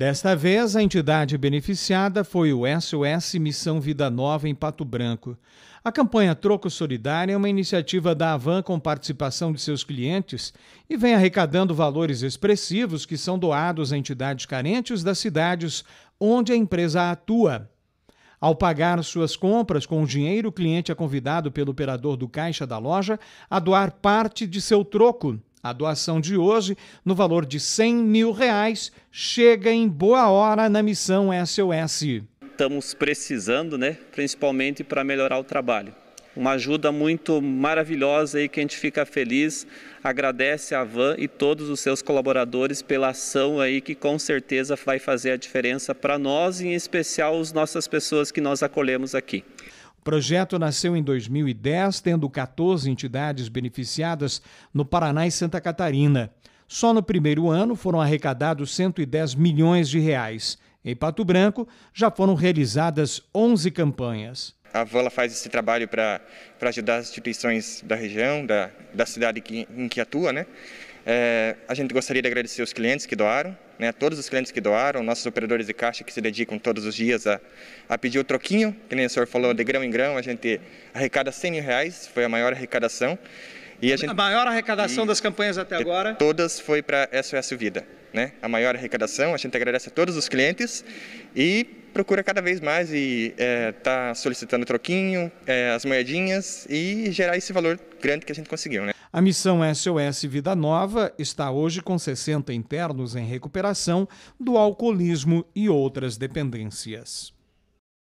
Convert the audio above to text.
Desta vez, a entidade beneficiada foi o SOS Missão Vida Nova em Pato Branco. A campanha Troco Solidário é uma iniciativa da Avan com participação de seus clientes e vem arrecadando valores expressivos que são doados a entidades carentes das cidades onde a empresa atua. Ao pagar suas compras com o dinheiro, o cliente é convidado pelo operador do caixa da loja a doar parte de seu troco. A doação de hoje, no valor de 100 mil reais, chega em boa hora na missão SOS. Estamos precisando, né, principalmente para melhorar o trabalho. Uma ajuda muito maravilhosa e que a gente fica feliz, agradece a Van e todos os seus colaboradores pela ação aí que com certeza vai fazer a diferença para nós e em especial as nossas pessoas que nós acolhemos aqui projeto nasceu em 2010, tendo 14 entidades beneficiadas no Paraná e Santa Catarina. Só no primeiro ano foram arrecadados 110 milhões de reais. Em Pato Branco, já foram realizadas 11 campanhas. A Vola faz esse trabalho para ajudar as instituições da região, da, da cidade que, em que atua, né? É, a gente gostaria de agradecer os clientes que doaram, né, todos os clientes que doaram, nossos operadores de caixa que se dedicam todos os dias a, a pedir o troquinho, que nem o senhor falou, de grão em grão, a gente arrecada 100 mil reais, foi a maior arrecadação. E a, gente, a maior arrecadação das campanhas até agora? Todas foi para SOS Vida, né? A maior arrecadação, a gente agradece a todos os clientes e procura cada vez mais e está é, tá solicitando troquinho, é, as moedinhas e gerar esse valor grande que a gente conseguiu, né? A missão SOS Vida Nova está hoje com 60 internos em recuperação do alcoolismo e outras dependências.